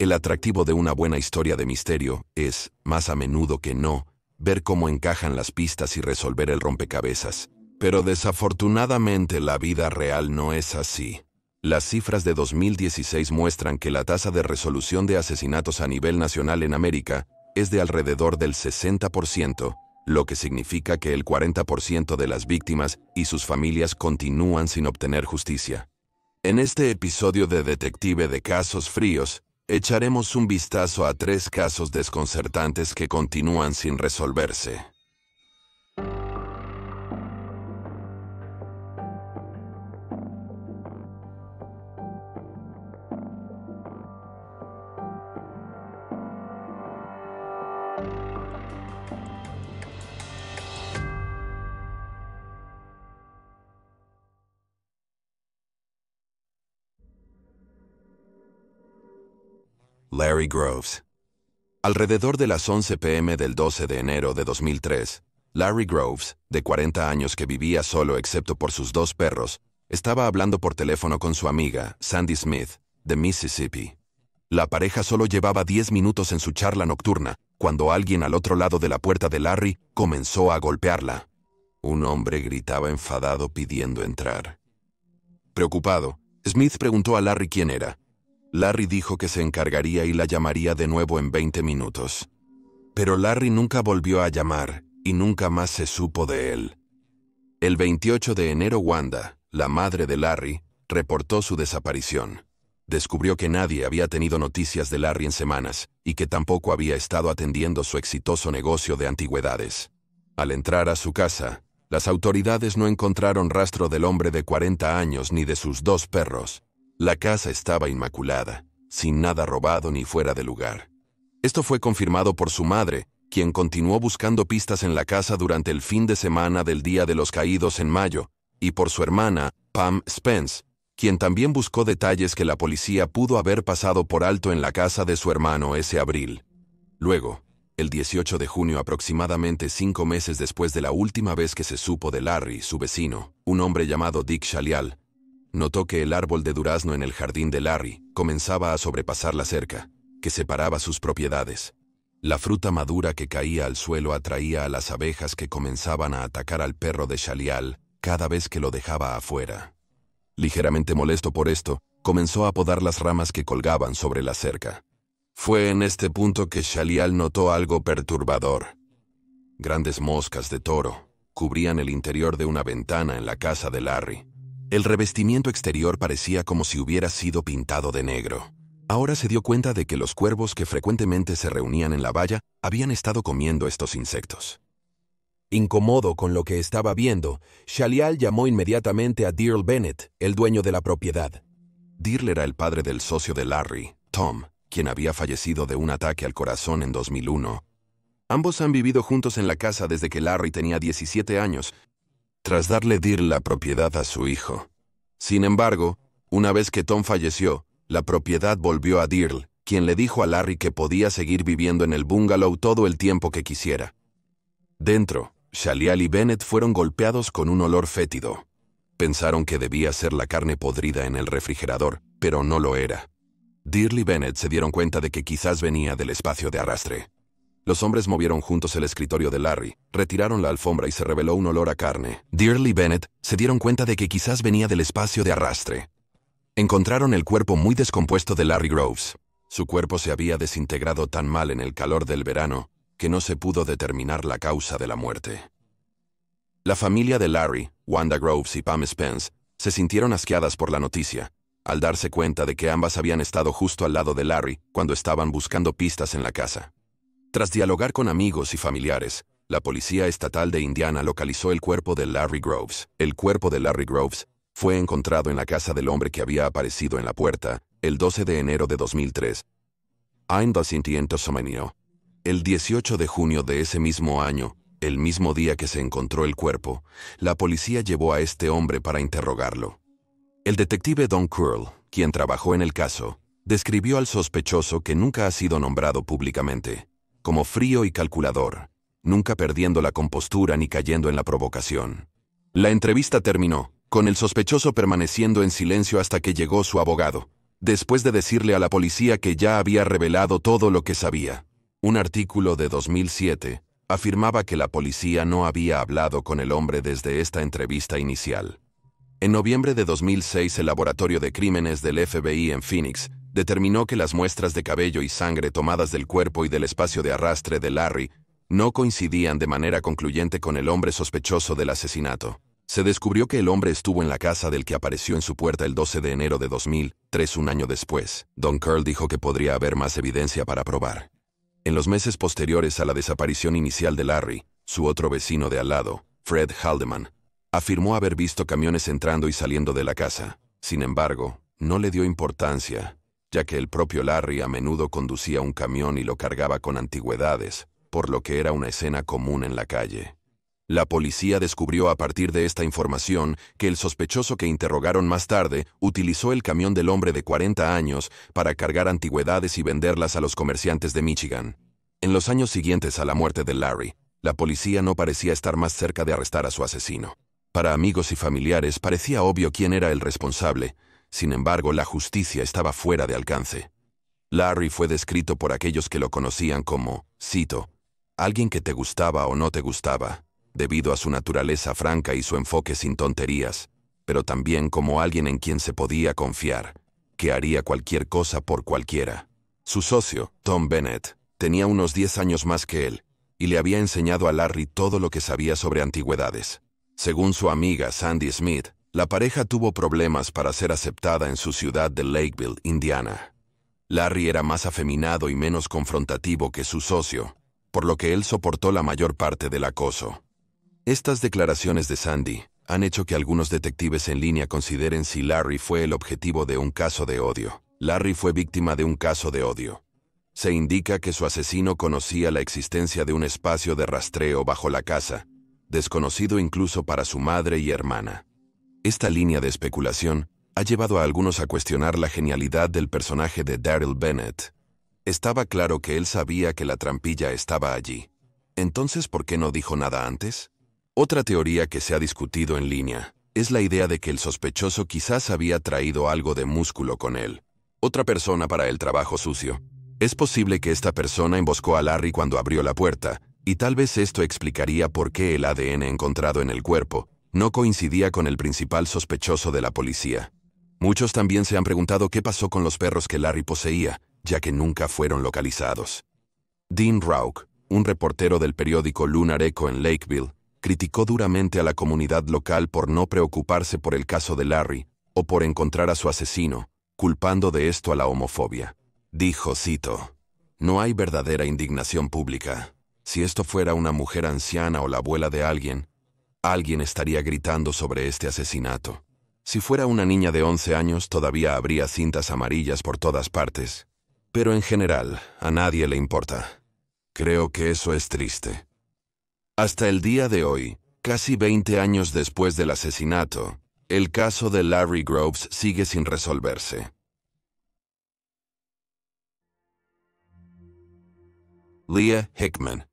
El atractivo de una buena historia de misterio es, más a menudo que no, ver cómo encajan las pistas y resolver el rompecabezas. Pero desafortunadamente la vida real no es así. Las cifras de 2016 muestran que la tasa de resolución de asesinatos a nivel nacional en América es de alrededor del 60%, lo que significa que el 40% de las víctimas y sus familias continúan sin obtener justicia. En este episodio de Detective de Casos Fríos, echaremos un vistazo a tres casos desconcertantes que continúan sin resolverse. Groves. Alrededor de las 11 pm del 12 de enero de 2003, Larry Groves, de 40 años que vivía solo excepto por sus dos perros, estaba hablando por teléfono con su amiga, Sandy Smith, de Mississippi. La pareja solo llevaba 10 minutos en su charla nocturna cuando alguien al otro lado de la puerta de Larry comenzó a golpearla. Un hombre gritaba enfadado pidiendo entrar. Preocupado, Smith preguntó a Larry quién era, Larry dijo que se encargaría y la llamaría de nuevo en 20 minutos. Pero Larry nunca volvió a llamar y nunca más se supo de él. El 28 de enero Wanda, la madre de Larry, reportó su desaparición. Descubrió que nadie había tenido noticias de Larry en semanas y que tampoco había estado atendiendo su exitoso negocio de antigüedades. Al entrar a su casa, las autoridades no encontraron rastro del hombre de 40 años ni de sus dos perros, la casa estaba inmaculada, sin nada robado ni fuera de lugar. Esto fue confirmado por su madre, quien continuó buscando pistas en la casa durante el fin de semana del Día de los Caídos en mayo, y por su hermana, Pam Spence, quien también buscó detalles que la policía pudo haber pasado por alto en la casa de su hermano ese abril. Luego, el 18 de junio, aproximadamente cinco meses después de la última vez que se supo de Larry, su vecino, un hombre llamado Dick Shalial, Notó que el árbol de durazno en el jardín de Larry comenzaba a sobrepasar la cerca, que separaba sus propiedades. La fruta madura que caía al suelo atraía a las abejas que comenzaban a atacar al perro de Shalial cada vez que lo dejaba afuera. Ligeramente molesto por esto, comenzó a podar las ramas que colgaban sobre la cerca. Fue en este punto que Shalial notó algo perturbador. Grandes moscas de toro cubrían el interior de una ventana en la casa de Larry. El revestimiento exterior parecía como si hubiera sido pintado de negro. Ahora se dio cuenta de que los cuervos que frecuentemente se reunían en la valla habían estado comiendo estos insectos. Incomodo con lo que estaba viendo, Shalial llamó inmediatamente a Dearl Bennett, el dueño de la propiedad. Dearl era el padre del socio de Larry, Tom, quien había fallecido de un ataque al corazón en 2001. Ambos han vivido juntos en la casa desde que Larry tenía 17 años tras darle Dir la propiedad a su hijo. Sin embargo, una vez que Tom falleció, la propiedad volvió a Dirl, quien le dijo a Larry que podía seguir viviendo en el bungalow todo el tiempo que quisiera. Dentro, Shalial y Bennett fueron golpeados con un olor fétido. Pensaron que debía ser la carne podrida en el refrigerador, pero no lo era. Dirl y Bennett se dieron cuenta de que quizás venía del espacio de arrastre. Los hombres movieron juntos el escritorio de Larry, retiraron la alfombra y se reveló un olor a carne. Dearly Bennett se dieron cuenta de que quizás venía del espacio de arrastre. Encontraron el cuerpo muy descompuesto de Larry Groves. Su cuerpo se había desintegrado tan mal en el calor del verano que no se pudo determinar la causa de la muerte. La familia de Larry, Wanda Groves y Pam Spence, se sintieron asqueadas por la noticia, al darse cuenta de que ambas habían estado justo al lado de Larry cuando estaban buscando pistas en la casa. Tras dialogar con amigos y familiares, la Policía Estatal de Indiana localizó el cuerpo de Larry Groves. El cuerpo de Larry Groves fue encontrado en la casa del hombre que había aparecido en la puerta el 12 de enero de 2003. sintiento somenio El 18 de junio de ese mismo año, el mismo día que se encontró el cuerpo, la policía llevó a este hombre para interrogarlo. El detective Don Curl, quien trabajó en el caso, describió al sospechoso que nunca ha sido nombrado públicamente como frío y calculador, nunca perdiendo la compostura ni cayendo en la provocación. La entrevista terminó, con el sospechoso permaneciendo en silencio hasta que llegó su abogado, después de decirle a la policía que ya había revelado todo lo que sabía. Un artículo de 2007 afirmaba que la policía no había hablado con el hombre desde esta entrevista inicial. En noviembre de 2006, el Laboratorio de Crímenes del FBI en Phoenix determinó que las muestras de cabello y sangre tomadas del cuerpo y del espacio de arrastre de Larry no coincidían de manera concluyente con el hombre sospechoso del asesinato. Se descubrió que el hombre estuvo en la casa del que apareció en su puerta el 12 de enero de 2003, un año después. Don Curl dijo que podría haber más evidencia para probar. En los meses posteriores a la desaparición inicial de Larry, su otro vecino de al lado, Fred Haldeman, afirmó haber visto camiones entrando y saliendo de la casa. Sin embargo, no le dio importancia, ya que el propio Larry a menudo conducía un camión y lo cargaba con antigüedades, por lo que era una escena común en la calle. La policía descubrió a partir de esta información que el sospechoso que interrogaron más tarde utilizó el camión del hombre de 40 años para cargar antigüedades y venderlas a los comerciantes de Michigan. En los años siguientes a la muerte de Larry, la policía no parecía estar más cerca de arrestar a su asesino. Para amigos y familiares parecía obvio quién era el responsable, sin embargo, la justicia estaba fuera de alcance. Larry fue descrito por aquellos que lo conocían como, cito, alguien que te gustaba o no te gustaba, debido a su naturaleza franca y su enfoque sin tonterías, pero también como alguien en quien se podía confiar, que haría cualquier cosa por cualquiera. Su socio, Tom Bennett, tenía unos 10 años más que él, y le había enseñado a Larry todo lo que sabía sobre antigüedades. Según su amiga Sandy Smith, la pareja tuvo problemas para ser aceptada en su ciudad de Lakeville, Indiana. Larry era más afeminado y menos confrontativo que su socio, por lo que él soportó la mayor parte del acoso. Estas declaraciones de Sandy han hecho que algunos detectives en línea consideren si Larry fue el objetivo de un caso de odio. Larry fue víctima de un caso de odio. Se indica que su asesino conocía la existencia de un espacio de rastreo bajo la casa, desconocido incluso para su madre y hermana. Esta línea de especulación ha llevado a algunos a cuestionar la genialidad del personaje de Daryl Bennett. Estaba claro que él sabía que la trampilla estaba allí. Entonces, ¿por qué no dijo nada antes? Otra teoría que se ha discutido en línea es la idea de que el sospechoso quizás había traído algo de músculo con él, otra persona para el trabajo sucio. Es posible que esta persona emboscó a Larry cuando abrió la puerta, y tal vez esto explicaría por qué el ADN encontrado en el cuerpo no coincidía con el principal sospechoso de la policía. Muchos también se han preguntado qué pasó con los perros que Larry poseía, ya que nunca fueron localizados. Dean Rauk, un reportero del periódico Lunar Echo en Lakeville, criticó duramente a la comunidad local por no preocuparse por el caso de Larry o por encontrar a su asesino, culpando de esto a la homofobia. Dijo, cito, No hay verdadera indignación pública. Si esto fuera una mujer anciana o la abuela de alguien, Alguien estaría gritando sobre este asesinato. Si fuera una niña de 11 años todavía habría cintas amarillas por todas partes. Pero en general, a nadie le importa. Creo que eso es triste. Hasta el día de hoy, casi 20 años después del asesinato, el caso de Larry Groves sigue sin resolverse. Leah Hickman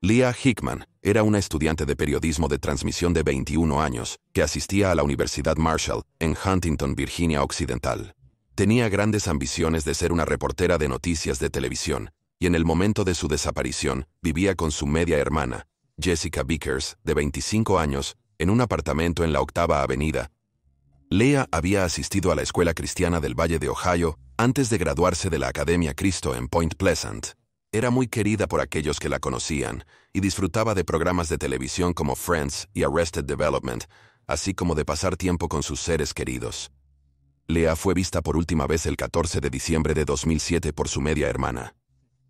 Leah Hickman era una estudiante de periodismo de transmisión de 21 años que asistía a la Universidad Marshall en Huntington, Virginia Occidental. Tenía grandes ambiciones de ser una reportera de noticias de televisión, y en el momento de su desaparición vivía con su media hermana, Jessica Vickers, de 25 años, en un apartamento en la Octava Avenida. Leah había asistido a la Escuela Cristiana del Valle de Ohio antes de graduarse de la Academia Cristo en Point Pleasant. Era muy querida por aquellos que la conocían y disfrutaba de programas de televisión como Friends y Arrested Development, así como de pasar tiempo con sus seres queridos. Lea fue vista por última vez el 14 de diciembre de 2007 por su media hermana.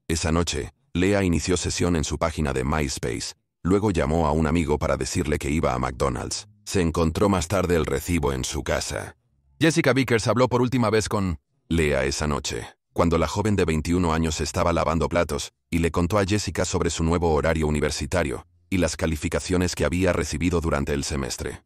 Esa noche, Lea inició sesión en su página de MySpace, luego llamó a un amigo para decirle que iba a McDonald's. Se encontró más tarde el recibo en su casa. Jessica Vickers habló por última vez con Lea esa noche cuando la joven de 21 años estaba lavando platos, y le contó a Jessica sobre su nuevo horario universitario, y las calificaciones que había recibido durante el semestre.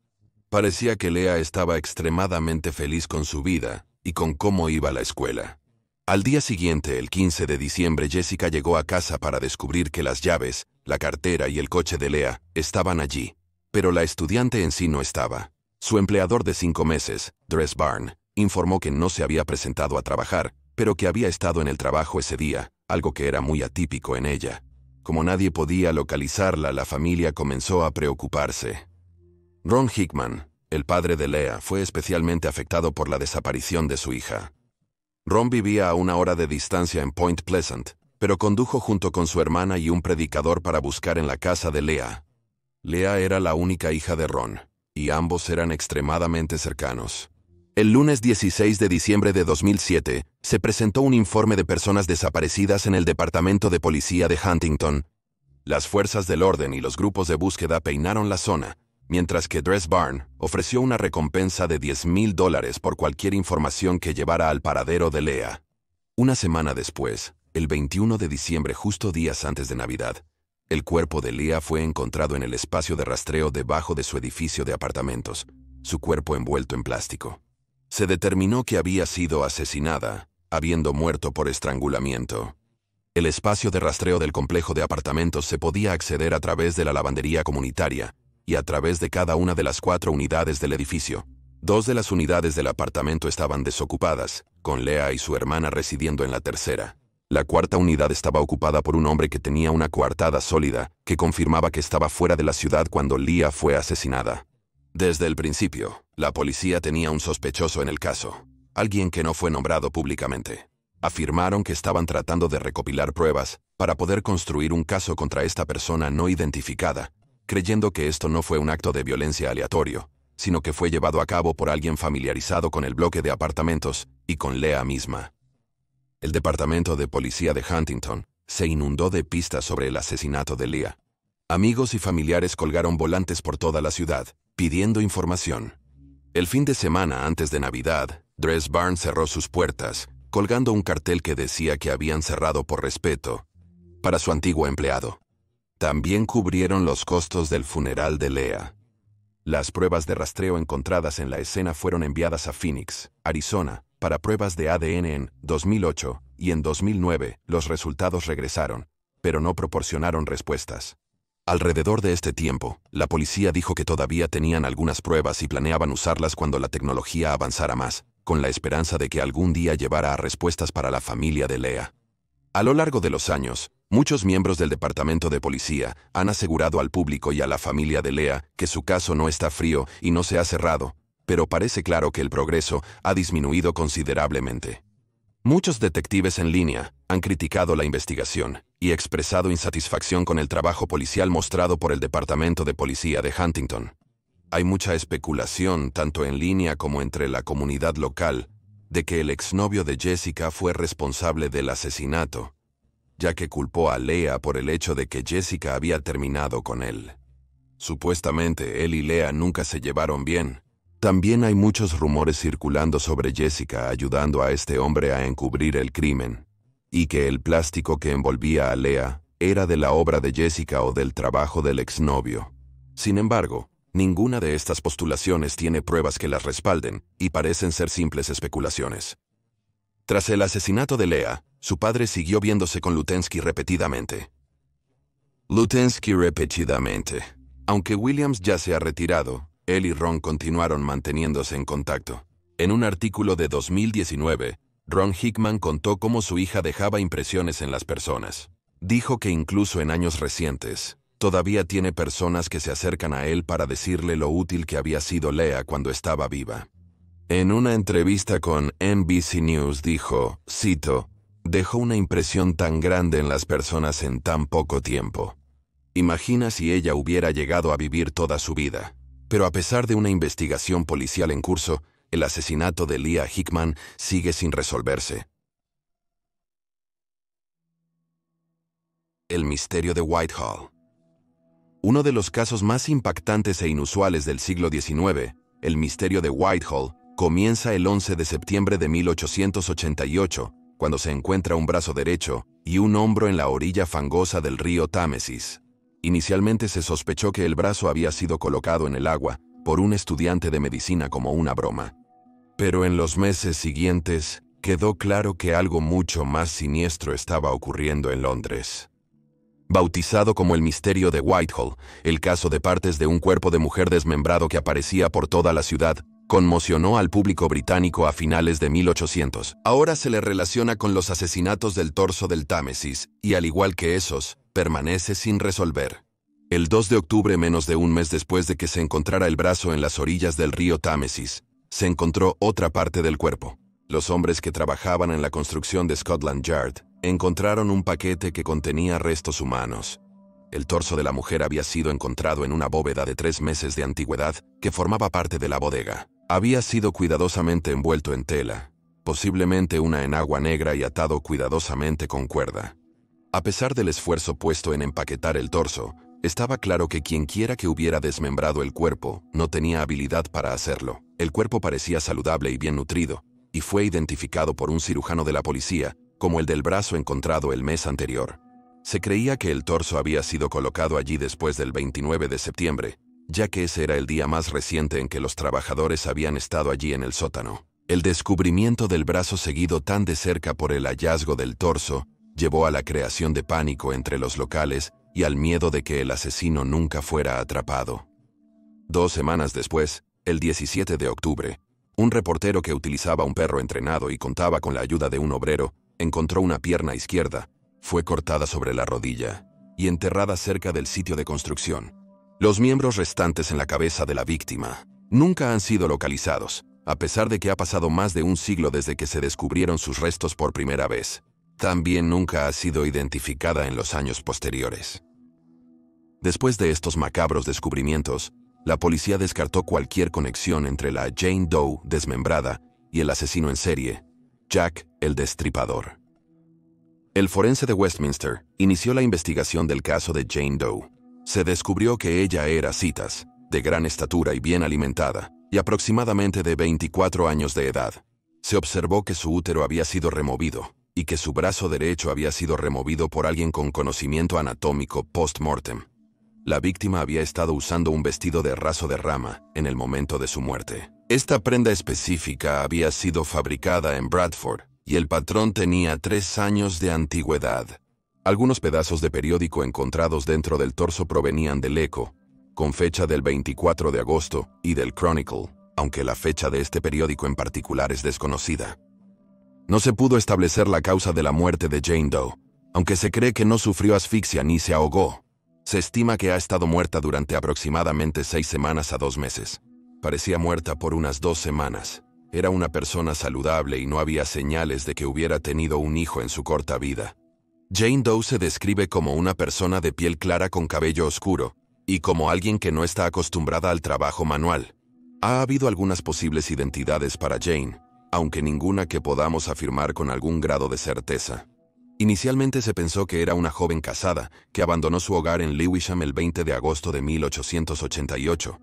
Parecía que Lea estaba extremadamente feliz con su vida, y con cómo iba la escuela. Al día siguiente, el 15 de diciembre, Jessica llegó a casa para descubrir que las llaves, la cartera y el coche de Lea estaban allí, pero la estudiante en sí no estaba. Su empleador de cinco meses, Dress Barn, informó que no se había presentado a trabajar pero que había estado en el trabajo ese día, algo que era muy atípico en ella. Como nadie podía localizarla, la familia comenzó a preocuparse. Ron Hickman, el padre de Lea, fue especialmente afectado por la desaparición de su hija. Ron vivía a una hora de distancia en Point Pleasant, pero condujo junto con su hermana y un predicador para buscar en la casa de Lea. Lea era la única hija de Ron, y ambos eran extremadamente cercanos. El lunes 16 de diciembre de 2007, se presentó un informe de personas desaparecidas en el Departamento de Policía de Huntington. Las fuerzas del orden y los grupos de búsqueda peinaron la zona, mientras que Dress Barn ofreció una recompensa de 10 mil dólares por cualquier información que llevara al paradero de Lea. Una semana después, el 21 de diciembre, justo días antes de Navidad, el cuerpo de Lea fue encontrado en el espacio de rastreo debajo de su edificio de apartamentos, su cuerpo envuelto en plástico se determinó que había sido asesinada, habiendo muerto por estrangulamiento. El espacio de rastreo del complejo de apartamentos se podía acceder a través de la lavandería comunitaria y a través de cada una de las cuatro unidades del edificio. Dos de las unidades del apartamento estaban desocupadas, con Lea y su hermana residiendo en la tercera. La cuarta unidad estaba ocupada por un hombre que tenía una coartada sólida, que confirmaba que estaba fuera de la ciudad cuando Lea fue asesinada. Desde el principio, la policía tenía un sospechoso en el caso, alguien que no fue nombrado públicamente. Afirmaron que estaban tratando de recopilar pruebas para poder construir un caso contra esta persona no identificada, creyendo que esto no fue un acto de violencia aleatorio, sino que fue llevado a cabo por alguien familiarizado con el bloque de apartamentos y con Lea misma. El departamento de policía de Huntington se inundó de pistas sobre el asesinato de Lea. Amigos y familiares colgaron volantes por toda la ciudad, pidiendo información. El fin de semana antes de Navidad, Dress Barn cerró sus puertas, colgando un cartel que decía que habían cerrado por respeto para su antiguo empleado. También cubrieron los costos del funeral de Lea. Las pruebas de rastreo encontradas en la escena fueron enviadas a Phoenix, Arizona, para pruebas de ADN en 2008 y en 2009 los resultados regresaron, pero no proporcionaron respuestas. Alrededor de este tiempo, la policía dijo que todavía tenían algunas pruebas y planeaban usarlas cuando la tecnología avanzara más, con la esperanza de que algún día llevara a respuestas para la familia de Lea. A lo largo de los años, muchos miembros del Departamento de Policía han asegurado al público y a la familia de Lea que su caso no está frío y no se ha cerrado, pero parece claro que el progreso ha disminuido considerablemente. Muchos detectives en línea han criticado la investigación, y expresado insatisfacción con el trabajo policial mostrado por el Departamento de Policía de Huntington. Hay mucha especulación, tanto en línea como entre la comunidad local, de que el exnovio de Jessica fue responsable del asesinato, ya que culpó a Lea por el hecho de que Jessica había terminado con él. Supuestamente él y Lea nunca se llevaron bien. También hay muchos rumores circulando sobre Jessica ayudando a este hombre a encubrir el crimen y que el plástico que envolvía a Lea era de la obra de Jessica o del trabajo del exnovio. Sin embargo, ninguna de estas postulaciones tiene pruebas que las respalden y parecen ser simples especulaciones. Tras el asesinato de Lea, su padre siguió viéndose con Lutensky repetidamente. Lutensky repetidamente. Aunque Williams ya se ha retirado, él y Ron continuaron manteniéndose en contacto. En un artículo de 2019, Ron Hickman contó cómo su hija dejaba impresiones en las personas. Dijo que incluso en años recientes, todavía tiene personas que se acercan a él para decirle lo útil que había sido Lea cuando estaba viva. En una entrevista con NBC News dijo, cito, dejó una impresión tan grande en las personas en tan poco tiempo. Imagina si ella hubiera llegado a vivir toda su vida. Pero a pesar de una investigación policial en curso, el asesinato de Leah Hickman sigue sin resolverse. El misterio de Whitehall. Uno de los casos más impactantes e inusuales del siglo XIX, el misterio de Whitehall, comienza el 11 de septiembre de 1888, cuando se encuentra un brazo derecho y un hombro en la orilla fangosa del río Támesis. Inicialmente se sospechó que el brazo había sido colocado en el agua por un estudiante de medicina como una broma. Pero en los meses siguientes, quedó claro que algo mucho más siniestro estaba ocurriendo en Londres. Bautizado como el misterio de Whitehall, el caso de partes de un cuerpo de mujer desmembrado que aparecía por toda la ciudad, conmocionó al público británico a finales de 1800. Ahora se le relaciona con los asesinatos del torso del Támesis, y al igual que esos, permanece sin resolver. El 2 de octubre, menos de un mes después de que se encontrara el brazo en las orillas del río Támesis, se encontró otra parte del cuerpo. Los hombres que trabajaban en la construcción de Scotland Yard encontraron un paquete que contenía restos humanos. El torso de la mujer había sido encontrado en una bóveda de tres meses de antigüedad que formaba parte de la bodega. Había sido cuidadosamente envuelto en tela, posiblemente una en agua negra y atado cuidadosamente con cuerda. A pesar del esfuerzo puesto en empaquetar el torso, estaba claro que quienquiera que hubiera desmembrado el cuerpo no tenía habilidad para hacerlo. El cuerpo parecía saludable y bien nutrido, y fue identificado por un cirujano de la policía como el del brazo encontrado el mes anterior. Se creía que el torso había sido colocado allí después del 29 de septiembre, ya que ese era el día más reciente en que los trabajadores habían estado allí en el sótano. El descubrimiento del brazo seguido tan de cerca por el hallazgo del torso llevó a la creación de pánico entre los locales y al miedo de que el asesino nunca fuera atrapado. Dos semanas después, el 17 de octubre, un reportero que utilizaba un perro entrenado y contaba con la ayuda de un obrero, encontró una pierna izquierda, fue cortada sobre la rodilla y enterrada cerca del sitio de construcción. Los miembros restantes en la cabeza de la víctima nunca han sido localizados, a pesar de que ha pasado más de un siglo desde que se descubrieron sus restos por primera vez también nunca ha sido identificada en los años posteriores. Después de estos macabros descubrimientos, la policía descartó cualquier conexión entre la Jane Doe desmembrada y el asesino en serie, Jack el Destripador. El forense de Westminster inició la investigación del caso de Jane Doe. Se descubrió que ella era citas, de gran estatura y bien alimentada, y aproximadamente de 24 años de edad. Se observó que su útero había sido removido, y que su brazo derecho había sido removido por alguien con conocimiento anatómico post-mortem. La víctima había estado usando un vestido de raso de rama en el momento de su muerte. Esta prenda específica había sido fabricada en Bradford y el patrón tenía tres años de antigüedad. Algunos pedazos de periódico encontrados dentro del torso provenían del Eco, con fecha del 24 de agosto, y del Chronicle, aunque la fecha de este periódico en particular es desconocida. No se pudo establecer la causa de la muerte de Jane Doe, aunque se cree que no sufrió asfixia ni se ahogó. Se estima que ha estado muerta durante aproximadamente seis semanas a dos meses. Parecía muerta por unas dos semanas. Era una persona saludable y no había señales de que hubiera tenido un hijo en su corta vida. Jane Doe se describe como una persona de piel clara con cabello oscuro, y como alguien que no está acostumbrada al trabajo manual. Ha habido algunas posibles identidades para Jane, aunque ninguna que podamos afirmar con algún grado de certeza. Inicialmente se pensó que era una joven casada, que abandonó su hogar en Lewisham el 20 de agosto de 1888.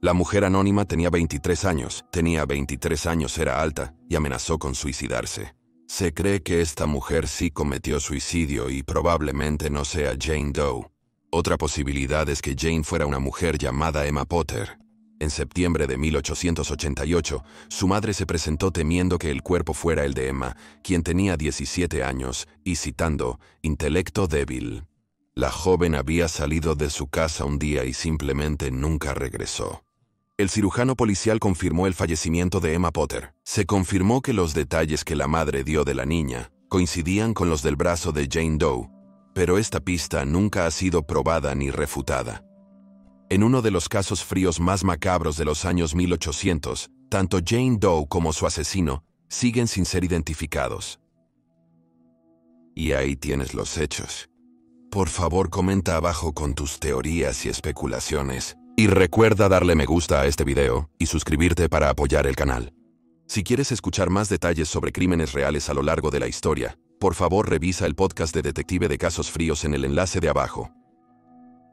La mujer anónima tenía 23 años, tenía 23 años, era alta, y amenazó con suicidarse. Se cree que esta mujer sí cometió suicidio y probablemente no sea Jane Doe. Otra posibilidad es que Jane fuera una mujer llamada Emma Potter, en septiembre de 1888, su madre se presentó temiendo que el cuerpo fuera el de Emma, quien tenía 17 años, y citando, intelecto débil. La joven había salido de su casa un día y simplemente nunca regresó. El cirujano policial confirmó el fallecimiento de Emma Potter. Se confirmó que los detalles que la madre dio de la niña coincidían con los del brazo de Jane Doe, pero esta pista nunca ha sido probada ni refutada. En uno de los casos fríos más macabros de los años 1800, tanto Jane Doe como su asesino siguen sin ser identificados. Y ahí tienes los hechos. Por favor comenta abajo con tus teorías y especulaciones. Y recuerda darle me gusta a este video y suscribirte para apoyar el canal. Si quieres escuchar más detalles sobre crímenes reales a lo largo de la historia, por favor revisa el podcast de Detective de Casos Fríos en el enlace de abajo.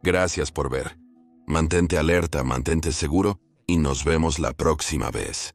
Gracias por ver. Mantente alerta, mantente seguro, y nos vemos la próxima vez.